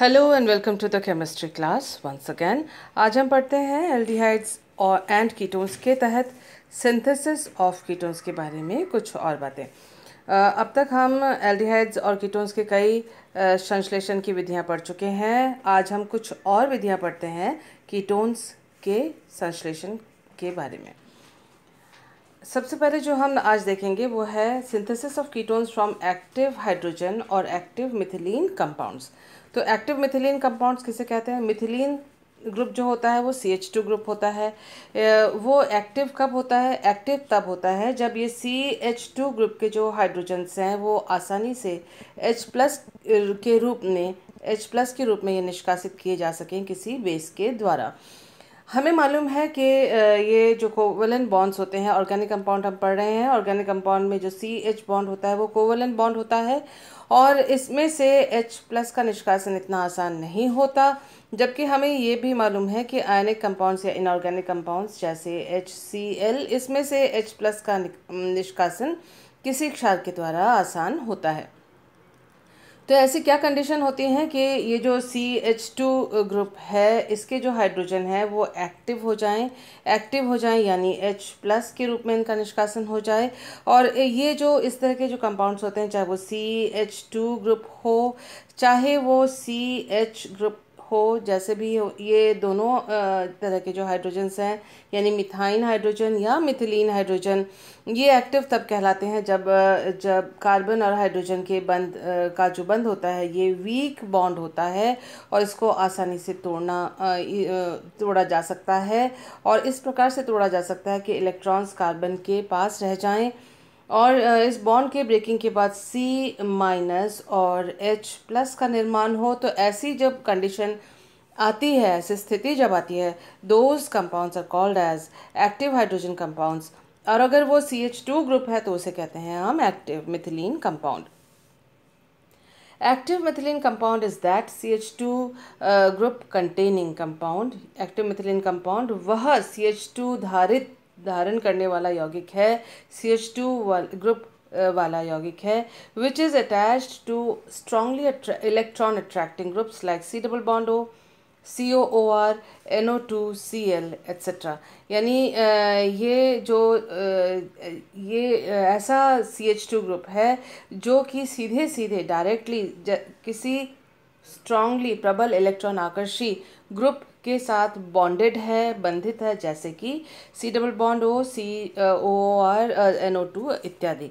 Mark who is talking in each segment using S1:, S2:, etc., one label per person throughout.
S1: Hello and welcome to the chemistry class once again आज हम पढ़ते हैं एल्डिहाइड्स और एंड कीटोन्स के तहत सिंथेसिस ऑफ कीटोन्स के बारे में कुछ और बातें अब तक हम एल्डिहाइड्स और कीटोन्स के कई संश्लेषण की विधियां पढ़ चुके हैं आज हम कुछ और विधियां पढ़ते हैं कीटोन्स के संश्लेषण के बारे में सबसे पहले जो हम आज देखेंगे वो है synthesis of ketones from active hydrogen और एक्टिव मिथिलीन कंपाउंड्स तो एक्टिव मिथिलीन कंपाउंड्स किसे कहते हैं मिथिलीन ग्रुप जो होता है वो सी एच टू ग्रुप होता है वो एक्टिव कब होता है एक्टिव तब होता है जब ये सी एच टू ग्रुप के जो हाइड्रोजन्स हैं वो आसानी से एच प्लस के रूप में एच प्लस के रूप में ये निष्कासित किए जा सकें किसी बेस के द्वारा हमें मालूम है कि ये जो कोवलन बॉन्ड्स होते हैं ऑर्गेनिक कंपाउंड हम पढ़ रहे हैं ऑर्गेनिक कंपाउंड में जो सी एच बॉन्ड होता है वो कोवलन बॉन्ड होता है और इसमें से एच प्लस का निष्कासन इतना आसान नहीं होता जबकि हमें ये भी मालूम है कि आयनिक कंपाउंड्स या इनऑर्गेनिक कंपाउंड्स जैसे एच सी एल इसमें से एच प्लस का निष्कासन किसी क्षार के द्वारा आसान होता है तो ऐसी क्या कंडीशन होती हैं कि ये जो सी एच टू ग्रुप है इसके जो हाइड्रोजन है वो एक्टिव हो जाएं एक्टिव हो जाएं यानी एच प्लस के रूप में इनका निष्कासन हो जाए और ये जो इस तरह के जो कंपाउंड्स होते हैं चाहे वो सी एच टू ग्रुप हो चाहे वो सी एच ग्रुप हो जैसे भी हो ये दोनों तरह के जो हाइड्रोजन्स हैं यानी मिथाइन हाइड्रोजन या मिथिलीन हाइड्रोजन ये एक्टिव तब कहलाते हैं जब जब कार्बन और हाइड्रोजन के बंद का जो बंद होता है ये वीक बॉन्ड होता है और इसको आसानी से तोड़ना तोड़ा जा सकता है और इस प्रकार से तोड़ा जा सकता है कि इलेक्ट्रॉन्स कार्बन के पास रह जाएँ और इस बॉन्ड के ब्रेकिंग के बाद सी माइनस और एच प्लस का निर्माण हो तो ऐसी जब कंडीशन आती है ऐसी स्थिति जब आती है those compounds are called as active hydrogen compounds और अगर वो सी एच टू ग्रुप है तो उसे कहते हैं हम active methylene compound active methylene compound is that C H two group containing compound active methylene compound वह सी एच टू धारित धारण करने वाला यौगिक है सी एच टू ग्रुप वाला यौगिक है which is attach to strongly electron attracting groups like C double bond O C O O R N O two C L etcetera यानी ये जो ये ऐसा सी एच टू ग्रुप है जो कि सीधे सीधे डायरेक्टली किसी स्ट्रांगली प्रबल इलेक्ट्रॉन आकर्षी ग्रुप के साथ बॉन्डेड है बंधित है जैसे कि C double bond O C O R N O two इत्यादि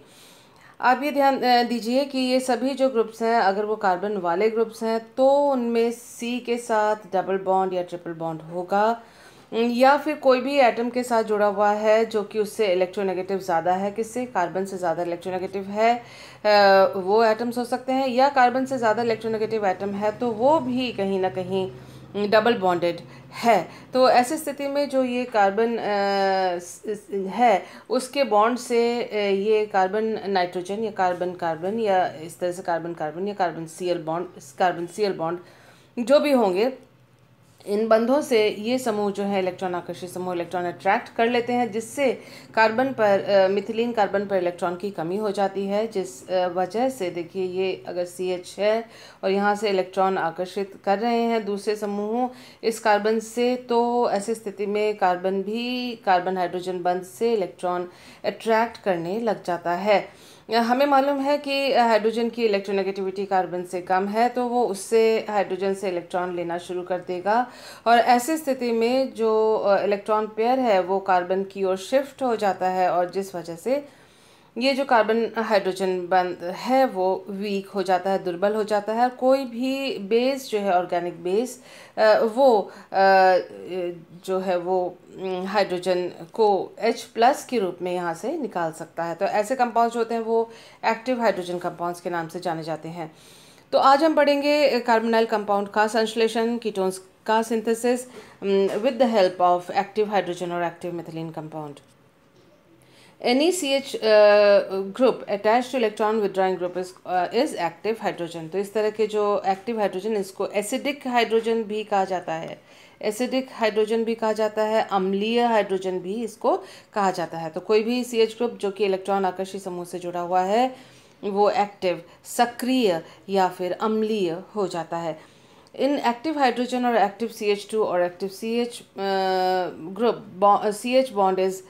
S1: आप ये ध्यान दीजिए कि ये सभी जो ग्रुप्स हैं अगर वो कार्बन वाले ग्रुप्स हैं तो उनमें सी के साथ डबल बॉन्ड या ट्रिपल बॉन्ड होगा या फिर कोई भी एटम के साथ जुड़ा हुआ है जो कि उससे इलेक्ट्रोनेगेटिव ज़्यादा है किससे कार्बन से ज़्यादा इलेक्ट्रोनेगेटिव है वो एटम्स हो सकते हैं या कार्बन से ज़्यादा इलेक्ट्रोनेगेटिव एटम है तो वो भी कहीं ना कहीं डबल हम्म, बॉन्डेड है तो ऐसी स्थिति में जो ये कार्बन है उसके बॉन्ड से ये कार्बन नाइट्रोजन या कार्बन कार्बन या इस तरह से कार्बन कार्बन या carbon C L bond carbon C L bond जो भी होंगे इन बंधों से ये समूह जो है इलेक्ट्रॉन आकर्षित समूह इलेक्ट्रॉन अट्रैक्ट कर लेते हैं जिससे कार्बन पर मिथिलीन कार्बन पर इलेक्ट्रॉन की कमी हो जाती है जिस वजह से देखिए ये अगर सी एच है और यहाँ से इलेक्ट्रॉन आकर्षित कर रहे हैं दूसरे समूहों इस कार्बन से तो ऐसी स्थिति में कार्बन भी कार्बन हाइड्रोजन बंध से इलेक्ट्रॉन अट्रैक्ट करने लग जाता है हमें मालूम है कि हाइड्रोजन की इलेक्ट्रोनेगेटिविटी कार्बन से कम है तो वो उससे हाइड्रोजन से इलेक्ट्रॉन लेना शुरू कर देगा और ऐसी स्थिति में जो इलेक्ट्रॉन पेयर है वो कार्बन की ओर शिफ्ट हो जाता है और जिस वजह से ये जो कार्बन हाइड्रोजन बंद है वो वीक हो जाता है दुर्बल हो जाता है कोई भी बेस जो है ऑर्गेनिक बेस वो जो है वो हाइड्रोजन को H प्लस के रूप में यहाँ से निकाल सकता है तो ऐसे कंपाउंड्स जो होते हैं वो एक्टिव हाइड्रोजन कंपाउंड्स के नाम से जाने जाते हैं तो आज हम पढ़ेंगे कार्बोनाइल कंपाउंड का संश्लेषण कीटोन्स का synthesis with the help of active hydrogen और active methylene compound Any e CH uh, group attached to electron withdrawing group is is active hydrogen तो इस तरह के जो एक्टिव हाइड्रोजन इसको एसिडिक हाइड्रोजन भी कहा जाता है एसिडिक हाइड्रोजन भी कहा जाता है अम्लीय हाइड्रोजन भी इसको कहा जाता है तो कोई भी सी एच ग्रुप जो कि इलेक्ट्रॉन आकर्षी समूह से जुड़ा हुआ है वो एक्टिव सक्रिय या फिर अम्लीय हो जाता है इन एक्टिव हाइड्रोजन और एक्टिव सी एच टू और active C H group C H bond is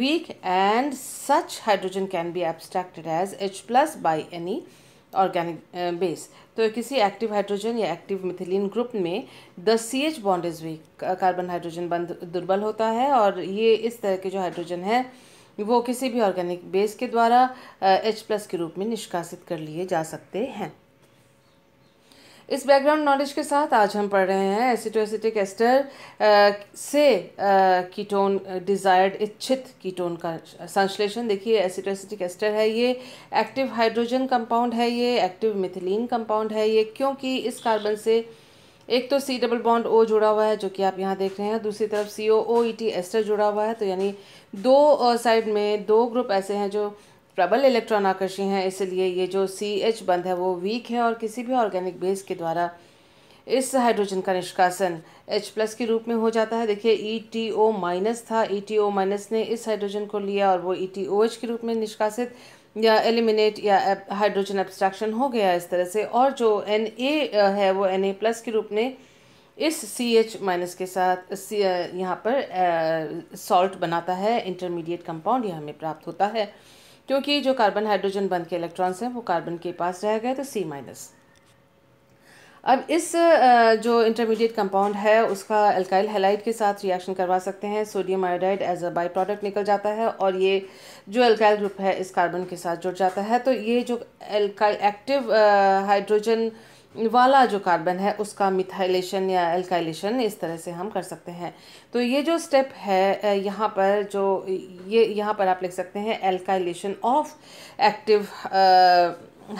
S1: weak and such hydrogen can be abstracted as H plus by any organic base तो किसी एक्टिव हाइड्रोजन या एक्टिव मिथिलीन ग्रुप में the C H bond is weak carbon hydrogen bond दुर्बल होता है और ये इस तरह के जो हाइड्रोजन है वो किसी भी ऑर्गेनिक बेस के द्वारा एच uh, प्लस के रूप में निष्कासित कर लिए जा सकते हैं इस बैकग्राउंड नॉलेज के साथ आज हम पढ़ रहे हैं एसिटोसिटिक एस्टर से कीटोन डिज़ायर्ड इच्छित कीटोन का संश्लेषण देखिए एसिटोसिटिक एस्टर है ये एक्टिव हाइड्रोजन कंपाउंड है ये एक्टिव मिथिलीन कंपाउंड है ये क्योंकि इस कार्बन से एक तो सी डबल बॉन्ड ओ जुड़ा हुआ है जो कि आप यहाँ देख रहे हैं दूसरी तरफ सी ओ ओ ई टी एस्टर जुड़ा हुआ है तो यानी दो साइड में दो ग्रुप ऐसे हैं जो प्रबल इलेक्ट्रॉन आकर्षी हैं इसलिए ये जो सी एच बंद है वो वीक है और किसी भी ऑर्गेनिक बेस के द्वारा इस हाइड्रोजन का निष्कासन H प्लस के रूप में हो जाता है देखिए ई टी ओ माइनस था ई टी ओ माइनस ने इस हाइड्रोजन को लिया और वो ई टी ओ एच के रूप में निष्कासित या एलिमिनेट या हाइड्रोजन एब्स्ट्रैक्शन हो गया इस तरह से और जो एन ए है वो एन ए प्लस के रूप में इस सी एच माइनस के साथ यहाँ पर सॉल्ट बनाता है इंटरमीडिएट कंपाउंड यह हमें प्राप्त होता है क्योंकि जो कार्बन हाइड्रोजन बंद के इलेक्ट्रॉन्स हैं वो कार्बन के पास रह गए तो सी माइनस अब इस जो इंटरमीडिएट कंपाउंड है उसका अल्काइल हेलाइट के साथ रिएक्शन करवा सकते हैं sodium iodide as a by product निकल जाता है और ये जो अल्काइल ग्रुप है इस कार्बन के साथ जुड़ जाता है तो ये जो अल्काइल एक्टिव हाइड्रोजन uh, वाला जो कार्बन है उसका मिथाइलेशन या एल्काइलेशन इस तरह से हम कर सकते हैं तो ये जो स्टेप है यहाँ पर जो ये यहाँ पर आप लिख सकते हैं alkylation of active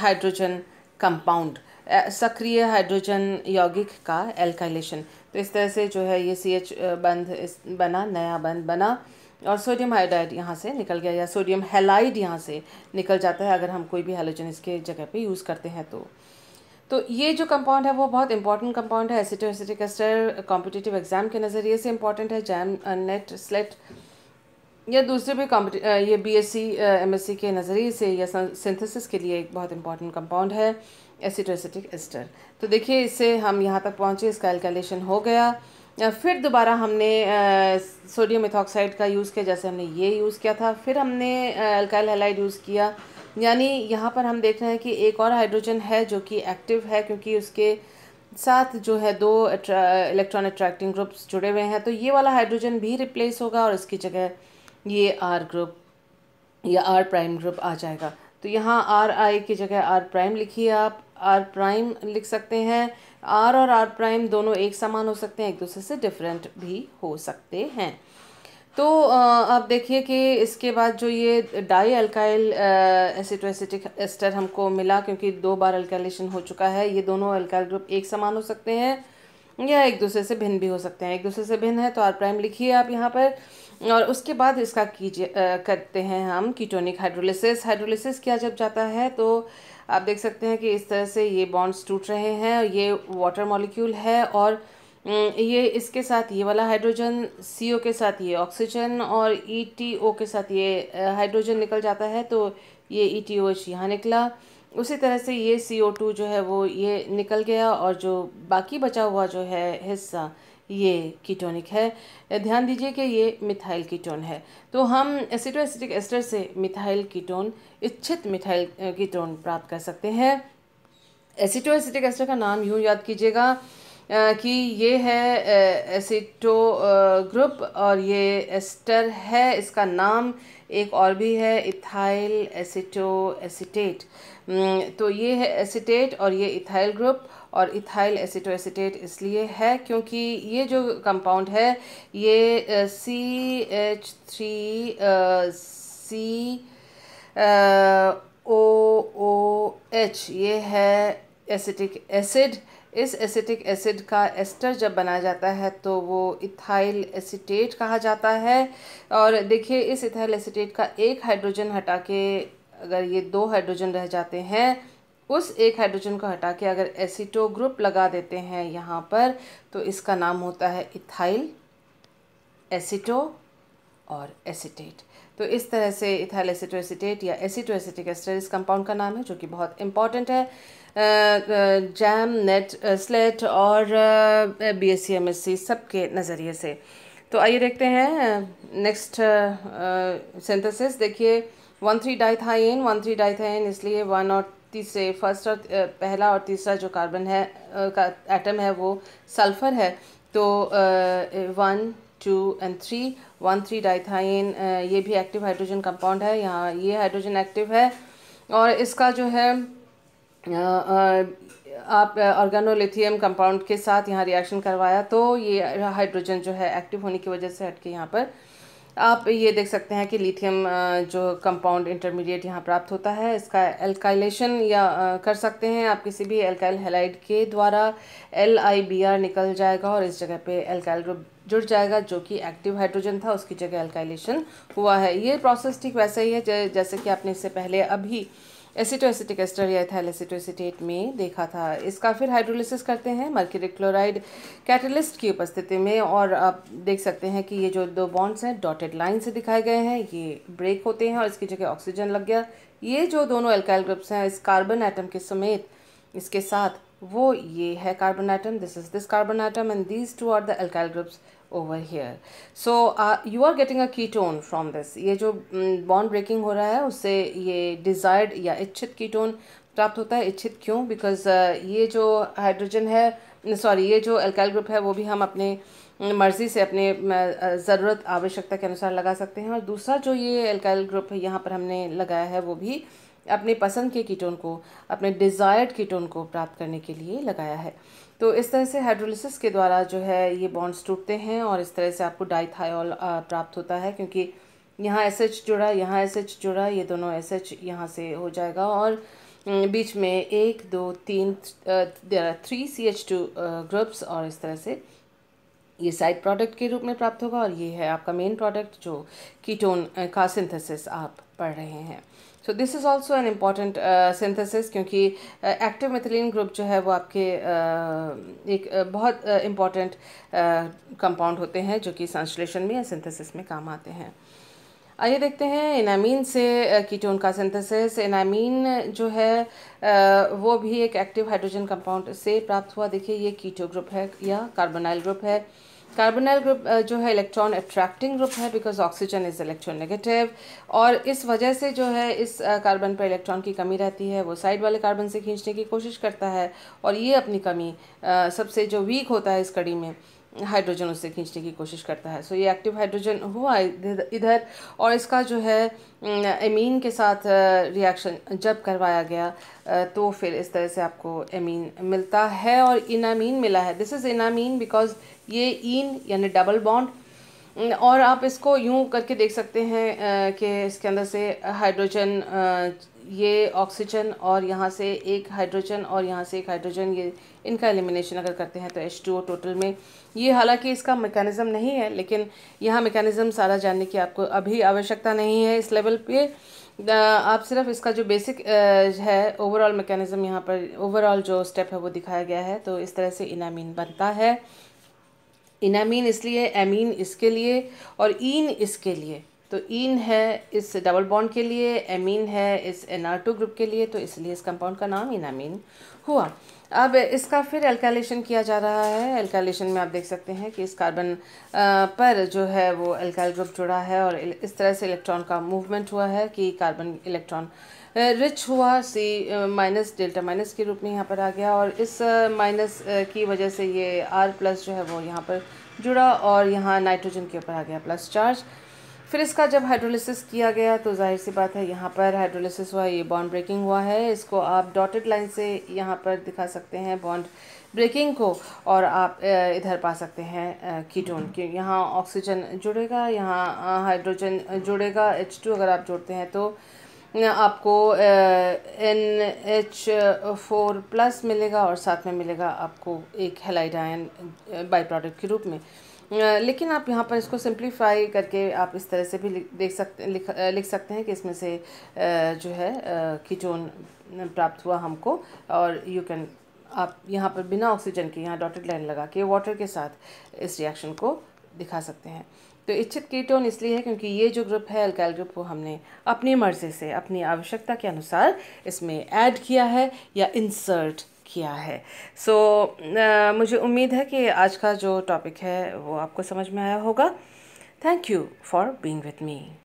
S1: hydrogen compound सक्रिय हाइड्रोजन यौगिक का एल्काइलेशन तो इस तरह से जो है ये सी एच बंद बना नया बंद बना और सोडियम हाइड्राइड यहाँ से निकल गया या सोडियम हेलाइड यहाँ से निकल जाता है अगर हम कोई भी हेलोजन इसके जगह पे यूज़ करते हैं तो तो ये जो कंपाउंड है वो बहुत इंपॉर्टेंट कंपाउंड है acetoacetic ester competitive exam के नज़रिए से इंपॉर्टेंट है जैम नेट स्लेट या दूसरे भी कॉम्पिट uh, ये बीएससी एमएससी uh, के नज़रिए से या सिंथेसिस के लिए एक बहुत इंपॉर्टेंट कंपाउंड है एसिटो एसिटिक एस्टर तो देखिए इससे हम यहाँ तक पहुँचे इसका एल्केलेशन हो गया फिर दोबारा हमने सोडियम uh, इथॉक्साइड का यूज़ किया जैसे हमने ये यूज़ किया था फिर हमने अल्काइल हेलाइड यूज़ किया यानी यहाँ पर हम देख रहे हैं कि एक और हाइड्रोजन है जो कि एक्टिव है क्योंकि उसके साथ जो है दो इलेक्ट्रॉन अट्रैक्टिंग ग्रुप्स जुड़े हुए हैं तो ये वाला हाइड्रोजन भी रिप्लेस होगा और इसकी जगह ये आर ग्रुप या आर प्राइम ग्रुप आ जाएगा तो यहाँ आर आई की जगह आर प्राइम लिखिए आप आर प्राइम लिख सकते हैं आर और आर प्राइम दोनों एक समान हो सकते हैं एक दूसरे से डिफरेंट भी हो सकते हैं तो आप देखिए कि इसके बाद जो ये डाई अल्काइल एसिटोसिटिक एस्टर हमको मिला क्योंकि दो बार अल्काइलेशन हो चुका है ये दोनों अल्काइल ग्रुप एक समान हो सकते हैं या एक दूसरे से भिन्न भी हो सकते हैं एक दूसरे से भिन्न है तो आर प्राइम लिखिए आप यहाँ पर और उसके बाद इसका कीजिए करते हैं हम कीटोनिक हाइड्रोलिसिस हाइड्रोलिसिस किया जब जाता है तो आप देख सकते हैं कि इस तरह से ये बॉन्ड्स टूट रहे हैं ये वाटर मॉलिक्यूल है और हम्म, ये इसके साथ ये वाला हाइड्रोजन सी ओ के साथ ये ऑक्सीजन और ई टी ओ के साथ ये हाइड्रोजन निकल जाता है तो ये ई टी ओ एच यहाँ निकला उसी तरह से ये सी ओ टू जो है वो ये निकल गया और जो बाकी बचा हुआ जो है हिस्सा ये कीटोनिक है ध्यान दीजिए कि ये मिथाइल कीटोन है तो हम एसिटोएसिटिक एस्टर से मिथाइल कीटोन इच्छित मिथाइल कीटोन प्राप्त कर सकते हैं एसिटिक एस्टर का नाम यूँ याद कीजिएगा कि ये है एसिटो ग्रुप और ये एस्टर है इसका नाम एक और भी है इथाइल एसिटो एसिटेट तो ये है एसिटेट और ये इथाइल ग्रुप और इथाइल एसिटो एसिटेट इसलिए है क्योंकि ये जो कंपाउंड है ये C H three C O O H ये है एसिटिक एसिड इस एसिटिक एसिड का एस्टर जब बनाया जाता है तो वो इथाइल एसीटेट कहा जाता है और देखिए इस इथाइल एसीटेट का एक हाइड्रोजन हटा के अगर ये दो हाइड्रोजन रह जाते हैं उस एक हाइड्रोजन को हटा के अगर एसीटो ग्रुप लगा देते हैं यहाँ पर तो इसका नाम होता है इथाइल एसिटो और एसीटेट तो इस तरह से इथाइल एसिटोसिटेट या एसिटोसिटिक एस्टर इस कंपाउंड का नाम है जो कि बहुत इंपॉर्टेंट है जैम नेट स्लेट और B S C M S C सब के नज़रिए से तो आइए देखते हैं नेक्स्ट सिंथेसिस देखिए one three dithiane one three dithiane इसलिए वन और तीसरे फर्स्ट और पहला और तीसरा जो कार्बन है का एटम है वो सल्फ़र है तो one two and three one three dithiane ये भी एक्टिव हाइड्रोजन कंपाउंड है यहाँ ये हाइड्रोजन एक्टिव है और इसका जो है आप ऑर्गेनोलिथियम कंपाउंड के साथ यहाँ रिएक्शन करवाया तो ये हाइड्रोजन जो है एक्टिव होने की वजह से हटके यहाँ पर आप ये देख सकते हैं कि लिथियम जो कंपाउंड इंटरमीडिएट यहाँ प्राप्त होता है इसका एल्काइलेशन या कर सकते हैं आप किसी भी एल्काइल हेलाइड के द्वारा एल आई बी आर निकल जाएगा और इस जगह पे एल्काइल ग्रुप जुड़ जाएगा जो कि एक्टिव हाइड्रोजन था उसकी जगह एल्काइलेशन हुआ है ये प्रोसेस ठीक वैसा ही है जैसे कि आपने इससे पहले अभी एसिटोएसिटिक एस्टर या इथाइल एसिटोएसिटेट में देखा था इसका फिर हाइड्रोलिसिस करते हैं मर्क्यूरिक क्लोराइड कैटलिस्ट की उपस्थिति में और आप देख सकते हैं कि ये जो दो बॉन्ड्स हैं डॉटेड लाइन से दिखाए गए हैं ये ब्रेक होते हैं और इसकी जगह ऑक्सीजन लग गया ये जो दोनों एल्काइल ग्रुप्स हैं इस कार्बन आइटम के समेत इसके साथ वो ये है carbon atom this is this carbon atom and these two are the alkyl groups over here. So uh, you are getting a ketone from this. ये जो mm, bond breaking हो रहा है उससे ये desired या इच्छित ketone प्राप्त होता है इच्छित क्यों बिकॉज uh, ये जो हाइड्रोजन है सॉरी mm, ये जो एल्काइल ग्रुप है वो भी हम अपने mm, मर्ज़ी से अपने ज़रूरत आवश्यकता के अनुसार लगा सकते हैं और दूसरा जो ये एल्काइल ग्रुप है यहाँ पर हमने लगाया है वो भी अपने पसंद के कीटोन को अपने डिज़ायर्ड कीटोन को प्राप्त करने के लिए लगाया है तो इस तरह से हाइड्रोलिसिस के द्वारा जो है ये बॉन्ड्स टूटते हैं और इस तरह से आपको डाइथायोल प्राप्त होता है क्योंकि यहाँ एस एच जुड़ा यहाँ एस एच जुड़ा ये दोनों एस एच यहाँ से हो जाएगा और बीच में एक दो तीन three C H two groups और इस तरह से ये साइड प्रोडक्ट के रूप में प्राप्त होगा और ये है आपका मेन प्रोडक्ट जो कीटोन का सिंथेसिस आप पढ़ रहे हैं so this is also an important synthesis क्योंकि एक्टिव मिथिलीन ग्रुप जो है वो आपके uh, एक uh, बहुत इम्पॉर्टेंट uh, कंपाउंड uh, होते हैं जो कि संश्लेषण में या सिंथेसिस में काम आते हैं आइए देखते हैं इनामीन से कीटोन uh, का सिंथेसिस इनामीन जो है uh, वो भी एक एक्टिव हाइड्रोजन कंपाउंड से प्राप्त हुआ देखिए ये कीटो ग्रुप है या कार्बोनाइल ग्रुप है कार्बोनाइल ग्रुप जो है इलेक्ट्रॉन अट्रैक्टिंग ग्रुप है because oxygen is electronegative और इस वजह से जो है इस कार्बन पर इलेक्ट्रॉन की कमी रहती है वो साइड वाले कार्बन से खींचने की कोशिश करता है और ये अपनी कमी सबसे जो वीक होता है इस कड़ी में हाइड्रोजन उससे खींचने की कोशिश करता है सो so, ये एक्टिव हाइड्रोजन हुआ इधर और इसका जो है एमीन के साथ रिएक्शन जब करवाया गया तो फिर इस तरह से आपको एमीन मिलता है और इनामीन मिला है दिस इज़ इनामीन बिकॉज ये इन यानी डबल बॉन्ड और आप इसको यूँ करके देख सकते हैं कि इसके अंदर से हाइड्रोजन ये ऑक्सीजन और यहाँ से एक हाइड्रोजन और यहाँ से एक हाइड्रोजन ये इनका एलिमिनेशन अगर करते हैं तो एच टू ओ टोटल में ये हालांकि इसका मेकानिज़म नहीं है लेकिन यहाँ मेकैनिज़म सारा जानने की आपको अभी आवश्यकता नहीं है इस लेवल पे आप सिर्फ इसका जो बेसिक है ओवरऑल मेकानिज़म यहाँ पर ओवरऑल जो स्टेप है वो दिखाया गया है तो इस तरह से इनामिन बनता है इनामीन इसलिए एमीन इसके लिए और इन इसके लिए तो इन है इस डबल बॉन्ड के लिए एमीन है इस एन आर टू ग्रुप के लिए तो इसलिए इस कंपाउंड का नाम इनामीन हुआ अब इसका फिर एल्कालेशन किया जा रहा है एल्कालेशन में आप देख सकते हैं कि इस कार्बन पर जो है वो एल्काइल ग्रुप जुड़ा है और इस तरह से इलेक्ट्रॉन का मूवमेंट हुआ है कि कार्बन इलेक्ट्रॉन रिच हुआ सी माइनस डेल्टा माइनस के रूप में यहाँ पर आ गया और इस माइनस की वजह से ये आर प्लस जो है वो यहाँ पर जुड़ा और यहाँ नाइट्रोजन के ऊपर आ गया प्लस चार्ज फिर इसका जब हाइड्रोलिसिस किया गया तो जाहिर सी बात है यहाँ पर हाइड्रोलिसिस हुआ ये बॉन्ड ब्रेकिंग हुआ है इसको आप डॉटेड लाइन से यहाँ पर दिखा सकते हैं बॉन्ड ब्रेकिंग को और आप इधर पा सकते हैं कीटोन के यहाँ ऑक्सीजन जुड़ेगा यहाँ हाइड्रोजन जुड़ेगा एच टू अगर आप जोड़ते हैं तो आपको एन एच फोर प्लस मिलेगा और साथ में मिलेगा आपको एक हेलाइड आयन बाई प्रोडक्ट के रूप में लेकिन आप यहाँ पर इसको सिंप्लीफाई करके आप इस तरह से भी देख सकते लिख लिख सकते हैं कि इसमें से जो है कीटोन प्राप्त हुआ हमको और यू कैन आप यहाँ पर बिना ऑक्सीजन के यहाँ डॉटेड लाइन लगा के वाटर के साथ इस रिएक्शन को दिखा सकते हैं तो इच्छित कीटोन इसलिए है क्योंकि ये जो ग्रुप है अल्काइल ग्रुप वो हमने अपनी मर्ज़ी से अपनी आवश्यकता के अनुसार इसमें ऐड किया है या इंसर्ट किया है सो so, uh, मुझे उम्मीद है कि आज का जो टॉपिक है वो आपको समझ में आया होगा thank you for being with me